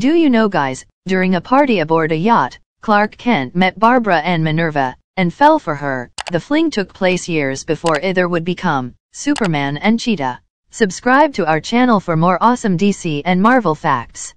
Do you know guys, during a party aboard a yacht, Clark Kent met Barbara and Minerva, and fell for her. The fling took place years before either would become Superman and Cheetah. Subscribe to our channel for more awesome DC and Marvel facts.